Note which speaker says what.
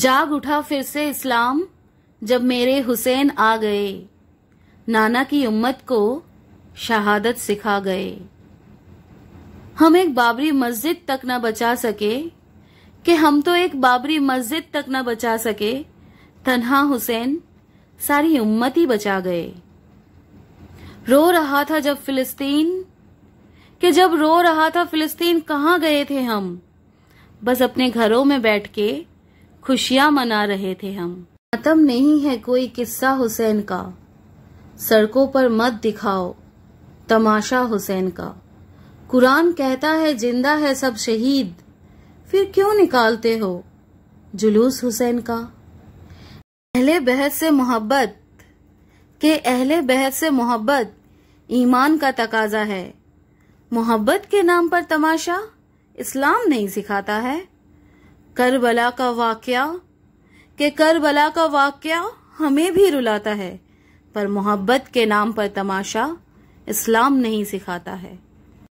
Speaker 1: जाग उठा फिर से इस्लाम जब मेरे हुसैन आ गए नाना की उम्मत को शहादत सिखा गए हम एक बाबरी मस्जिद तक न बचा सके कि हम तो एक बाबरी मस्जिद तक न बचा सके तन्हा हुसैन सारी उम्मत ही बचा गए रो रहा था जब फिलिस्तीन कि जब रो रहा था फिलिस्तीन कहाँ गए थे हम बस अपने घरों में बैठ के खुशियां मना रहे थे हम खत्म नहीं है कोई किस्सा हुसैन का सड़कों पर मत दिखाओ तमाशा हुसैन का कुरान कहता है जिंदा है सब शहीद फिर क्यों निकालते हो जुलूस हुसैन का अहले बहस से मोहब्बत के अहले बहस से मोहब्बत ईमान का तकाजा है मोहब्बत के नाम पर तमाशा इस्लाम नहीं सिखाता है करबला का वाकया के करबला का वाकया हमें भी रुलाता है पर मोहब्बत के नाम पर तमाशा इस्लाम नहीं सिखाता है